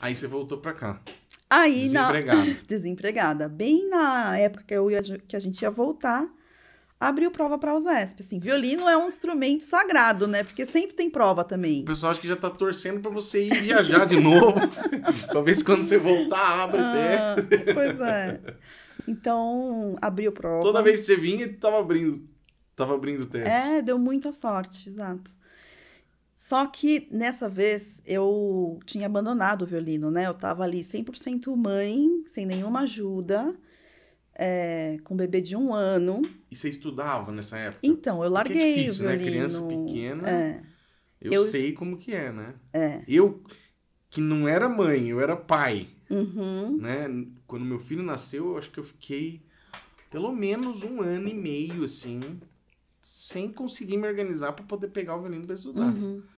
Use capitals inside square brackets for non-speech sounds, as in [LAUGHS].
Aí você voltou para cá. Aí, desempregada. Na... [LAUGHS] desempregada. Bem na época que, eu ia, que a gente ia voltar, abriu prova para a USESP. Assim, violino é um instrumento sagrado, né? Porque sempre tem prova também. O pessoal acha que já tá torcendo para você ir viajar de novo. [LAUGHS] Talvez quando você voltar, abre ah, até. Pois é. Então, abriu prova. Toda vez que você vinha, tava abrindo. Tava abrindo teste. É, deu muita sorte, exato. Só que nessa vez eu tinha abandonado o violino, né? Eu tava ali 100% mãe, sem nenhuma ajuda, é, com um bebê de um ano. E você estudava nessa época? Então, eu é larguei é difícil, o né? violino. Né? Criança pequena, é. eu, eu, sei como que é, né? É. Eu, que não era mãe, eu era pai, uhum. né? Quando meu filho nasceu, eu acho que eu fiquei pelo menos um ano e meio, assim, sem conseguir me organizar para poder pegar o violino para estudar. Uhum.